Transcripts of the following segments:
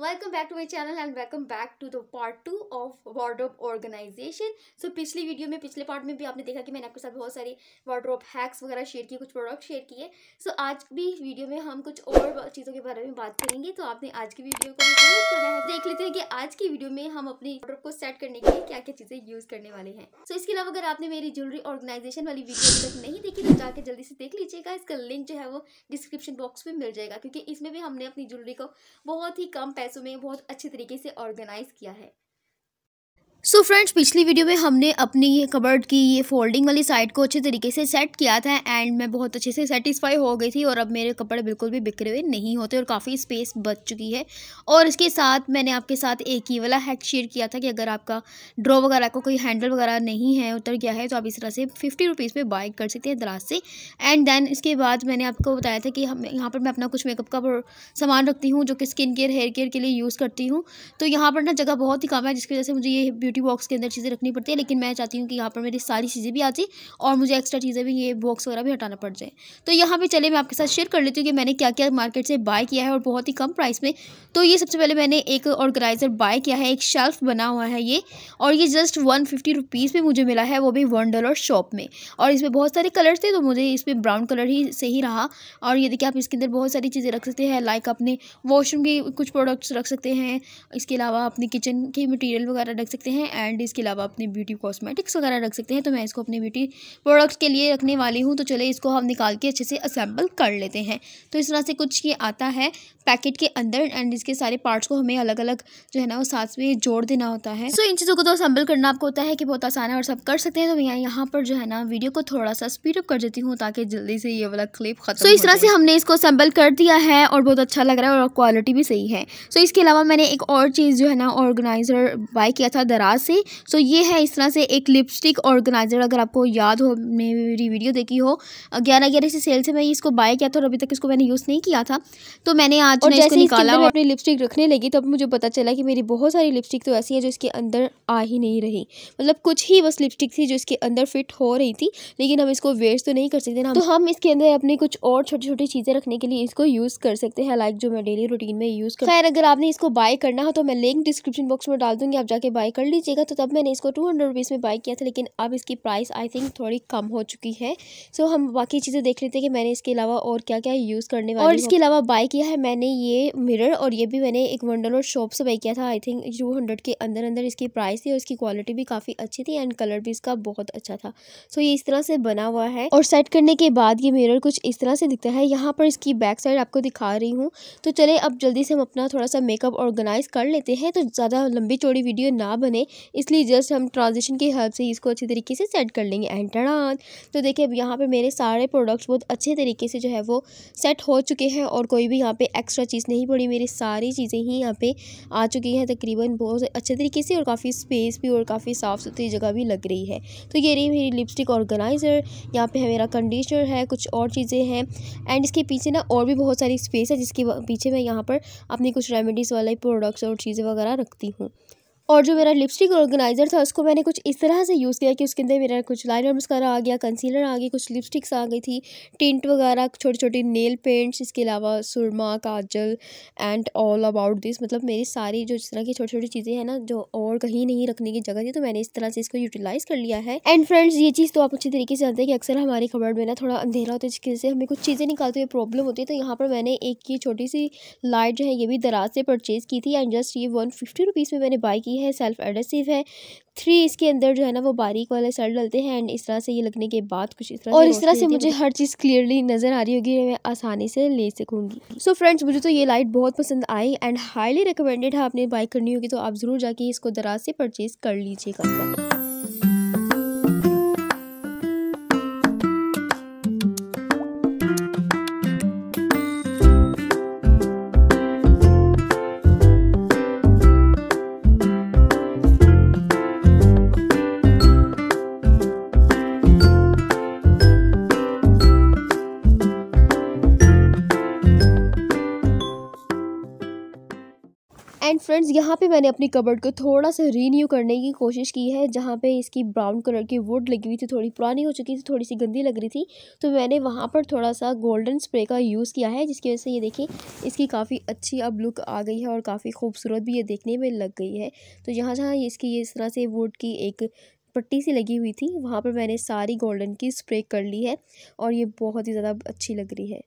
welcome back to my channel and welcome back to the part two of wardrobe organisation so पिछली video में पिछले part में भी आपने देखा कि मैंने आपके साथ बहुत सारी वार्ड्रोप हैक्स वगैरह शेयर किए कुछ प्रोडक्ट शेयर किए सो so, आज भी वीडियो में हम कुछ और चीज़ों के बारे में बात करेंगे तो आपने आज की वीडियो को करना है देख लेते हैं कि आज की वीडियो में हम अपनी वार्ड्रोप को सेट करने के लिए क्या क्या चीज़ें यूज़ करने वाले हैं सो so, इसके अलावा अगर आपने मेरी ज्वेलरी ऑर्गेनाइजेशन वाली वीडियो तक नहीं देखी तो जाकर जल्दी से देख लीजिएगा इसका लिंक जो है वो डिस्क्रिप्शन बॉक्स में मिल जाएगा क्योंकि इसमें भी हमने अपनी ज्वेलरी को बहुत ही कम पैसों में बहुत अच्छे तरीके से ऑर्गेनाइज़ किया है सो so फ्रेंड्स पिछली वीडियो में हमने अपनी ये कबर्ड की ये फोल्डिंग वाली साइड को अच्छे तरीके से सेट किया था एंड मैं बहुत अच्छे से सेटिस्फाई हो गई थी और अब मेरे कपड़े बिल्कुल भी बिखरे हुए नहीं होते और काफ़ी स्पेस बच चुकी है और इसके साथ मैंने आपके साथ एक ही वाला हैक शेयर किया था कि अगर आपका ड्रॉ वगैरह का को कोई हैंडल वगैरह नहीं है उतर गया है तो आप इस तरह से फिफ्टी रुपीज़ में बाई कर सकते हैं दराज से एंड देन इसके बाद मैंने आपको बताया था कि हम यहाँ पर मैं अपना कुछ मेकअप का सामान रखती हूँ जो कि स्किन केयर हेयर केयर के लिए यूज़ करती हूँ तो यहाँ पर ना जगह बहुत ही कम है जिसकी वजह से मुझे ये ब्यूटी बॉक्स के अंदर चीज़ें रखनी पड़ती है लेकिन मैं चाहती हूँ कि यहाँ पर मेरी सारी चीज़ें भी आ जाए और मुझे एक्स्ट्रा चीज़ें भी ये बॉक्स वगैरह भी हटाना पड़ जाए तो यहाँ पर चले मैं आपके साथ शेयर कर लेती हूँ कि मैंने क्या क्या मार्केट से बाय किया है और बहुत ही कम प्राइस में तो ये सबसे पहले मैंने एक ऑर्गेनाइज़र बाय किया है एक शेल्फ बना हुआ है ये और ये जस्ट वन फिफ्टी रुपीज़ में मुझे मिला है वो भी वन डॉलर शॉप में और इसमें बहुत सारे कलर थे तो मुझे इसमें ब्राउन कलर ही से ही रहा और ये देखिए आप इसके अंदर बहुत सारी चीज़ें रख सकते हैं लाइक अपने वॉशरूम के कुछ प्रोडक्ट्स रख सकते हैं इसके अलावा अपने किचन के मटेरियल वगैरह रख सकते हैं हैं एंड इसके अलावा अपने ब्यूटी कॉस्मेटिक्स वगैरह रख सकते हैं तो मैं इसको अपने ब्यूटी प्रोडक्ट्स के लिए रखने वाली हूँ तो चले इसको हम निकाल के अच्छे से असेंबल कर लेते हैं तो इस तरह से कुछ ये आता है पैकेट के अंदर एंड इसके सारे पार्ट्स को हमें अलग अलग जो है ना वो साथ में जोड़ देना होता है सो so, इन चीज़ों को तो असेंबल करना आपको होता है कि बहुत आसान है और सब कर सकते हैं तो मैं यहाँ पर जो है ना वीडियो को थोड़ा सा स्पीड अप कर देती हूँ ताकि जल्दी से ये वाला क्लिप खत्म सो so, इस तरह से हमने इसको असेंबल कर दिया है और बहुत अच्छा लग रहा है और क्वालिटी भी सही है सो so, इसके अलावा मैंने एक और चीज़ जो है ना ऑर्गेनाइज़र बाय किया था दराज पचास से सो ये है इस तरह से एक लिपस्टिक ऑर्गेनाइज़र अगर आपको याद हो मेरी वीडियो देखी हो ग्यारह ग्यारह से सेल से मैं इसको बाय किया था और अभी तक इसको मैंने यूज़ नहीं किया था तो मैंने आज और जैसे इसको निकाला और अपनी लिपस्टिक रखने लगी तो अब मुझे पता चला कि मेरी बहुत सारी लिपस्टिक तो ऐसी है जो इसके अंदर आ ही नहीं रही मतलब कुछ ही बस लिपस्टिक थी जो इसके अंदर फिट हो रही थी लेकिन हम इसको वेस्ट तो नहीं कर सकते ना तो हम इसके अंदर अपनी कुछ और छोटी छोटी चीज़ें रखने के लिए इसको यूज़ कर सकते हैं लाइक जो मैं डेली रूटीन में यूज़ कर खैर अगर आपने इसको बाय करना हो तो मैं लिंक डिस्क्रिप्शन बॉक्स में डाल दूँगी आप जाके बाय कर लीजिए लीजिएगा तो तब मैंने इसको टू हंड्रेड रुपीज़ में बाई किया था लेकिन अब इसकी प्राइस आई थिंक थोड़ी कम हो चुकी है सो हम बाकी चीज़ें देख लेते हैं कि मैंने इसके अलावा और क्या क्या यूज़ करने वाली और इसके अलावा बाई किया है मैंने ये मिरर और ये भी मैंने एक वंडल और शॉप से बाई किया था आई थिंक टू हंड्रेड के अंदर अंदर इसकी प्राइस थी और इसकी क्वालिटी भी काफ़ी अच्छी थी एंड कलर भी इसका बहुत अच्छा था सो ये इस तरह से बना हुआ है और सेट करने के बाद ये मिरर कुछ इस तरह से दिखता है यहाँ पर इसकी बैक साइड आपको दिखा रही हूँ तो चले अब जल्दी से हम अपना थोड़ा सा मेकअप ऑर्गेनाइज कर लेते हैं तो ज़्यादा लंबी चौड़ी वीडियो ना बने इसलिए जस्ट हम ट्रांजिशन की हेल्प से इसको अच्छी तरीके से सेट कर लेंगे एंड टड़ान तो देखिए अब यहाँ पर मेरे सारे प्रोडक्ट्स बहुत अच्छे तरीके से जो है वो सेट हो चुके हैं और कोई भी यहाँ पर एक्स्ट्रा चीज़ नहीं पड़ी मेरी सारी चीज़ें ही यहाँ पर आ चुकी हैं तकरीबन बहुत अच्छे तरीके से और काफ़ी स्पेस भी और काफ़ी साफ़ सुथरी जगह भी लग रही है तो ये रही मेरी लिपस्टिक ऑर्गेनाइज़र यहाँ पर मेरा कंडीशनर है कुछ और चीज़ें हैं एंड इसके पीछे ना और भी बहुत सारी स्पेस है जिसके पीछे मैं यहाँ पर अपनी कुछ रेमेडीज़ वाले प्रोडक्ट्स और चीज़ें वगैरह रखती हूँ और जो मेरा लिपस्टिक ऑर्गेनाइज़र था उसको मैंने कुछ इस तरह से यूज़ किया कि उसके अंदर मेरा कुछ लाइनर मस्कारा आ गया कंसीलर आ गई कुछ लिपस्टिक्स आ गई थी टिंट वगैरह छोटी छोटी नेल पेंट्स इसके अलावा सुरमा काजल एंड ऑल अबाउट दिस मतलब मेरी सारी जो इस तरह की छोटी छोटी चीज़ें हैं ना जो और कहीं नहीं रखने की जगह थी तो मैंने इस तरह से इसको यूटिलाइज़ कर लिया है एंड फ्रेंड्स ये चीज़ तो आप अच्छी तरीके से जानते हैं कि अक्सर हमारे खबर में ना थोड़ा अंधेरा होता है जिसकी से हमें कुछ चीज़ें निकालते हुए प्रॉब्लम होती है तो यहाँ पर मैंने एक ये छोटी सी लाइट जो है ये भी दराज से परचेज़ की थी एंड जस्ट ये वन फिफ्टी रुपीज़ में मैंने बाई की है है सेल्फ एडेसिव है थ्री इसके अंदर जो है ना वो बारीक वाले सर डलते हैं एंड इस तरह से ये लगने के बाद कुछ इस तरह और इस तरह से मुझे हर चीज़ क्लियरली नज़र आ रही होगी मैं आसानी से ले सकूँगी सो फ्रेंड्स मुझे तो ये लाइट बहुत पसंद आई एंड हाईली रिकमेंडेड है आपने बाई करनी होगी तो आप ज़रूर जाके इसको दराज से परचेज़ कर लीजिएगा फ्रेंड्स यहाँ पे मैंने अपनी कबर्ड को थोड़ा सा रीन्यू करने की कोशिश की है जहाँ पे इसकी ब्राउन कलर की वुड लगी हुई थी थोड़ी पुरानी हो चुकी थी थोड़ी सी गंदी लग रही थी तो मैंने वहाँ पर थोड़ा सा गोल्डन स्प्रे का यूज़ किया है जिसकी वजह से ये देखिए इसकी काफ़ी अच्छी अब लुक आ गई है और काफ़ी खूबसूरत भी ये देखने में लग गई है तो जहाँ जहाँ इसकी इस तरह से वुड की एक पट्टी सी लगी हुई थी वहाँ पर मैंने सारी गोल्डन की स्प्रे कर ली है और ये बहुत ही ज़्यादा अच्छी लग रही है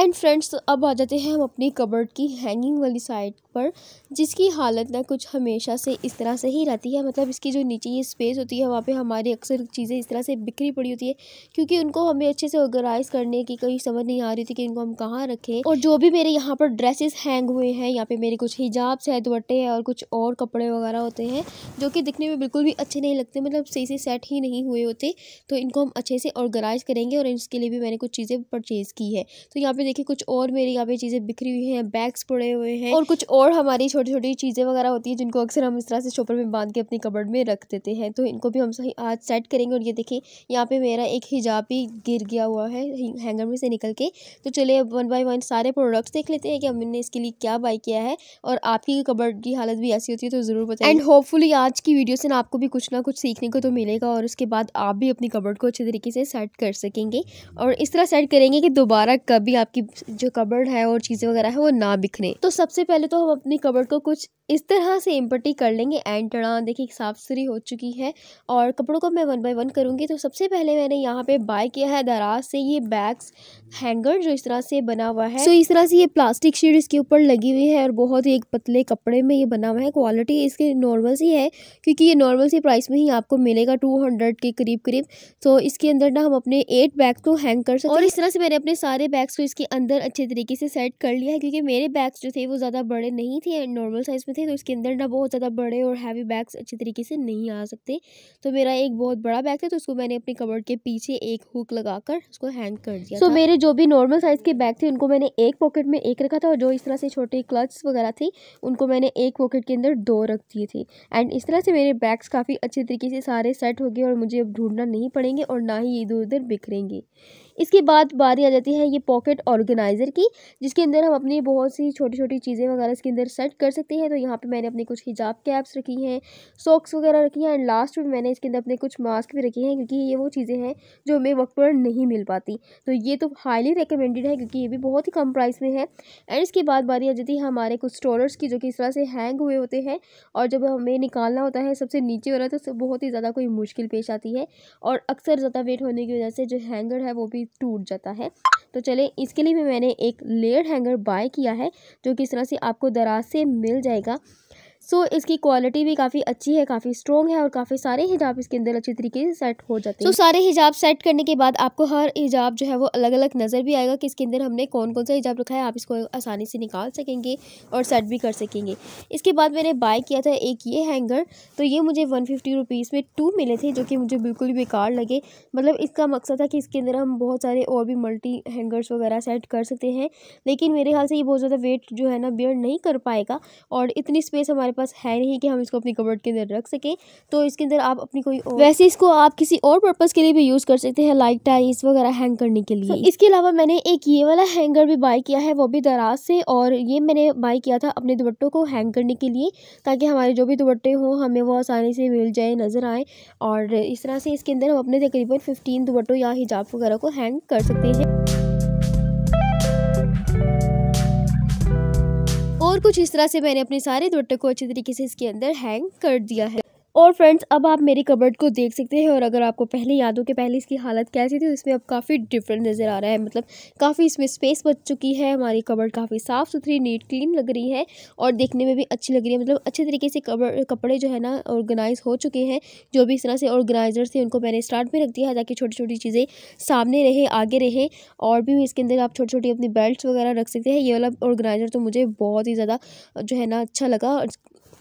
एंड फ्रेंड्स तो अब आ जाते हैं हम अपनी कबर्ड की हैंगिंग वाली साइड पर जिसकी हालत ना कुछ हमेशा से इस तरह से ही रहती है मतलब इसकी जो नीचे ये स्पेस होती है वहाँ पे हमारी अक्सर चीज़ें इस तरह से बिखरी पड़ी होती है क्योंकि उनको हमें अच्छे से ऑर्गेनाइज करने की कहीं समझ नहीं आ रही थी कि इनको हम कहाँ रखें और जो भी मेरे यहाँ पर ड्रेसेस हैंग हुए हैं यहाँ पर मेरे कुछ हिजाब्स हैं दुपट्टे हैं और कुछ और कपड़े वगैरह होते हैं जो कि दिखने में बिल्कुल भी अच्छे नहीं लगते मतलब सही से सेट ही नहीं हुए होते तो इनको हम अच्छे से ऑर्गेनाइज़ करेंगे और इसके लिए भी मैंने कुछ चीज़ें परचेज़ की है तो यहाँ पर देखिए कुछ और मेरी यहाँ पे चीज़ें बिखरी हुई हैं बैग्स पड़े हुए हैं और कुछ और हमारी छोटी छोटी चीज़ें वगैरह होती है जिनको अक्सर हम इस तरह से शॉपर में बांध के अपनी कबड़ में रख देते हैं तो इनको भी हम सही आज सेट करेंगे और ये देखिए यहाँ पे मेरा एक हिजाब ही गिर गया हुआ है हैंगर में से निकल के तो चलिए अब वन बाई वन सारे प्रोडक्ट्स देख लेते हैं कि हमने इसके लिए क्या बाई किया है और आपकी कबड़ की हालत भी ऐसी होती है तो ज़रूर बताए एंड होपफुली आज की वीडियो से ना आपको भी कुछ ना कुछ सीखने को तो मिलेगा और उसके बाद आप भी अपनी कबड़ को अच्छे तरीके से सेट कर सकेंगे और इस तरह सेट करेंगे कि दोबारा कभी आपकी आपकी जो कबर्ड है और चीज़ें वगैरह है वो ना बिखरें तो सबसे पहले तो हम अपनी कबर्ड को कुछ इस तरह से एम्पटी कर लेंगे एंड टड़ा देखिए साफ सुथरी हो चुकी है और कपड़ों को मैं वन बाय वन करूँगी तो सबसे पहले मैंने यहाँ पे बाय किया है दराज से ये बैग्स हैंगर जो इस तरह से बना हुआ है सो इस तरह से ये प्लास्टिक शीट इसके ऊपर लगी हुई है और बहुत ही एक पतले कपड़े में ये बना हुआ है क्वालिटी इसके नॉर्मल सी है क्योंकि ये नॉर्मल सी प्राइस में ही आपको मिलेगा टू हंड्रेड के करीब करीब तो इसके अंदर ना हम अपने एट बैग्स को हैंग कर सकते और इस तरह से मैंने अपने सारे बैग्स को इसके अंदर अच्छे तरीके से सेट कर लिया है क्योंकि मेरे बैग्स जो थे वो ज़्यादा बड़े नहीं थे नॉर्मल साइज़ में थे तो इसके अंदर ना बहुत ज़्यादा बड़े और हैवी बैग्स अच्छे तरीके से नहीं आ सकते तो मेरा एक बहुत बड़ा बैग था तो उसको मैंने अपने कवर के पीछे एक हुक लगाकर उसको हैंग कर दिया सो so, मेरे जो भी नॉर्मल साइज़ के बैग थे उनको मैंने एक पॉकेट में एक रखा था और जो इस तरह से छोटे क्लच वगैरह थे उनको मैंने एक पॉकेट के अंदर दो रख दिए थे एंड इस तरह से मेरे बैग्स काफ़ी अच्छे तरीके से सारे सेट हो गए और मुझे अब ढूंढना नहीं पड़ेंगे और ना ही इधर उधर बिखरेंगे इसके बाद बारी आ जाती है ये पॉकेट ऑर्गेनाइज़र की जिसके अंदर हम अपनी बहुत सी छोटी छोटी चीज़ें वगैरह इसके अंदर सेट कर सकते हैं तो यहाँ पे मैंने अपने कुछ हिजाब कैप्स रखी हैं सॉक्स वगैरह रखी हैं एंड लास्ट में मैंने इसके अंदर अपने कुछ मास्क भी रखे हैं क्योंकि ये वो चीज़ें हैं जो हमें वक्त पर नहीं मिल पाती तो ये तो हाईली रिकमेंडेड है क्योंकि ये भी बहुत ही कम प्राइस में है एंड इसके बाद बारी आ जाती है हमारे कुछ स्टोरर्स की जो कि इस तरह से हैंग हुए होते हैं और जब हमें निकालना होता है सबसे नीचे वाला तो बहुत ही ज़्यादा कोई मुश्किल पेश आती है और अक्सर ज़्यादा वेट होने की वजह से जो हैंगर है वो भी टूट जाता है तो चले इसके लिए भी मैंने एक लेड हैंगर बाय किया है जो कि इस तरह से आपको दराज से मिल जाएगा सो so, इसकी क्वालिटी भी काफ़ी अच्छी है काफ़ी स्ट्रॉन्ग है और काफ़ी सारे हिजाब इसके अंदर अच्छे तरीके से सेट हो जाते हैं so, सो सारे हिजाब सेट करने के बाद आपको हर हिजाब जो है वो अलग अलग नज़र भी आएगा कि इसके अंदर हमने कौन कौन सा हिजाब रखा है आप इसको आसानी से निकाल सकेंगे और सेट भी कर सकेंगे इसके बाद मैंने बाय किया था एक ये हैंगर तो ये मुझे वन फिफ्टी में टू मिले थे जो कि मुझे बिल्कुल बेकार लगे मतलब इसका मकसद था कि इसके अंदर हम बहुत सारे और भी मल्टी हैंगर्स वगैरह सेट कर सकते हैं लेकिन मेरे ख्याल से ये बहुत ज़्यादा वेट जो है ना बियर नहीं कर पाएगा और इतनी स्पेस हमारे पास है नहीं कि हम इसको अपनी कबर्ड के अंदर रख सकें तो इसके अंदर आप अपनी कोई और वैसे इसको आप किसी और पर्पज़ के लिए भी यूज़ कर सकते हैं लाइक टाइस वगैरह हैंग करने के तो लिए so, इसके अलावा मैंने एक ये वाला हैंगर भी बाई किया है वो भी दराज से और ये मैंने बाई किया था अपने दुपट्टों को हैंग करने के लिए ताकि हमारे जो भी दुपट्टे हों हमें वो आसानी से मिल जाए नज़र आए और इस तरह से इसके अंदर हम अपने तकरीबन फ़िफ्टीन दुपट्टों या हिजाब वगैरह को हैंग कर सकते हैं और कुछ इस तरह से मैंने अपने सारे दुपट्टे को अच्छे तरीके से इसके अंदर हैंग कर दिया है और फ्रेंड्स अब आप मेरी कबर्ड को देख सकते हैं और अगर आपको पहले याद हो कि पहले इसकी हालत कैसी थी तो इसमें अब काफ़ी डिफरेंट नज़र आ रहा है मतलब काफ़ी इसमें स्पेस बच चुकी है हमारी कबर्ड काफ़ी साफ़ सुथरी नीट क्लीन लग रही है और देखने में भी अच्छी लग रही है मतलब अच्छे तरीके से कबर कपड़े जो है ना ऑर्गेनाइज हो चुके हैं जो भी इस तरह से ऑर्गेनाइजर थे उनको मैंने स्टार्ट में रख दिया है ताकि छोटी छोटी चीज़ें सामने रहे आगे रहे और भी इसके अंदर आप छोटी छोटी अपनी बेल्ट वगैरह रख सकते हैं ये वाला ऑर्गेनाइज़र तो मुझे बहुत ही ज़्यादा जो है ना अच्छा लगा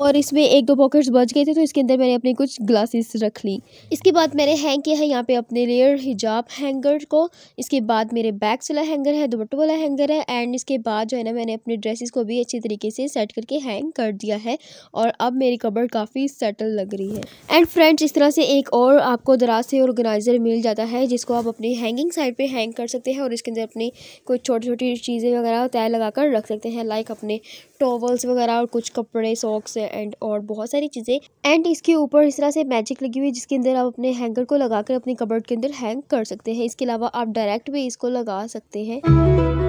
और इसमें एक दो पॉकेट्स बच गए थे तो इसके अंदर मैंने अपनी कुछ ग्लासेस रख ली इसके बाद मैंने हैंग किया है यहाँ पे अपने लेयर हिजाब हैंगर को इसके बाद मेरे बैग्स वाला हैंगर है दुपट्टों वाला हैंगर है एंड इसके बाद जो है ना मैंने अपने ड्रेसेस को भी अच्छे तरीके से सेट करके हैंग कर दिया है और अब मेरी कबर काफ़ी सेटल लग रही है एंड फ्रेंड्स इस तरह से एक और आपको दराज से ऑर्गेनाइज़र मिल जाता है जिसको आप अपनी हैंगिंग साइड पर हैंग कर सकते हैं और इसके अंदर अपनी कुछ छोटी छोटी चीज़ें वगैरह तय लगा कर रख सकते हैं लाइक अपने टॉवल्स वगैरह और कुछ कपड़े सॉक्स एंड और बहुत सारी चीज़ें एंड इसके ऊपर इस तरह से मैजिक लगी हुई है जिसके अंदर आप अपने हैंगर को लगाकर अपनी कबर्ड के अंदर हैंग कर सकते हैं इसके अलावा आप डायरेक्ट भी इसको लगा सकते हैं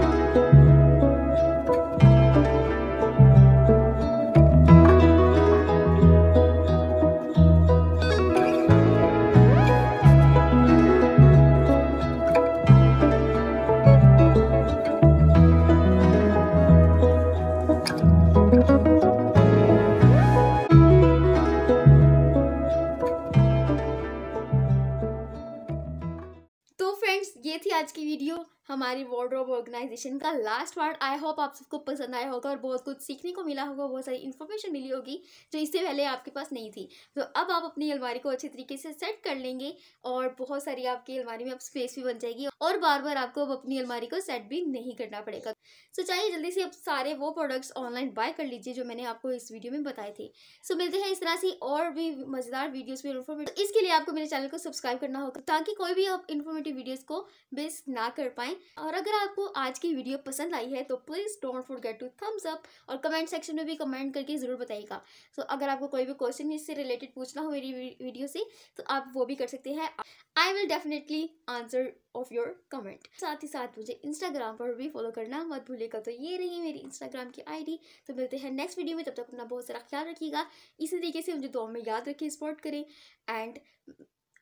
आज की वीडियो हमारी रॉब ऑर्गेनाइजेशन का लास्ट पार्ट आई होप आप सबको पसंद आया होगा और बहुत कुछ सीखने को मिला होगा बहुत सारी इन्फॉर्मेशन मिली होगी जो इससे पहले आपके पास नहीं थी तो अब आप अपनी अलमारी को अच्छे तरीके से सेट कर लेंगे और बहुत सारी आपकी अलमारी में अब स्पेस भी बन जाएगी और बार बार आपको अब अपनी अलमारी को सेट भी नहीं करना पड़ेगा सो so, चाहिए जल्दी से आप सारे वो प्रोडक्ट्स ऑनलाइन बाय कर लीजिए जो मैंने आपको इस वीडियो में बताए थे सो so, मिलते हैं इस तरह से और भी मज़ेदार वीडियोस में इन्फॉर्मेटिव इसके लिए आपको मेरे चैनल को सब्सक्राइब करना होगा ताकि कोई भी आप इन्फॉर्मेटिव वीडियोज़ को मिस ना कर पाएँ जाएं और अगर आपको आज की वीडियो पसंद आई है तो please don't forget to thumbs up और कमेंट सेक्शन में भी कमेंट करके ज़रूर बताइएगा सो so, अगर आपको कोई भी क्वेश्चन इससे रिलेटेड पूछना हो मेरी वीडियो से तो आप वो भी कर सकते हैं I will definitely answer of your comment साथ ही साथ मुझे इंस्टाग्राम पर भी फॉलो करना मत भूलेगा तो ये रही मेरी इंस्टाग्राम की आईडी तो मिलते हैं नेक्स्ट वीडियो में तब तक अपना बहुत सारा ख्याल रखिएगा इसी तरीके से मुझे दो में याद रखें सपोर्ट करें एंड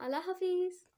अल्लाह हाफिज़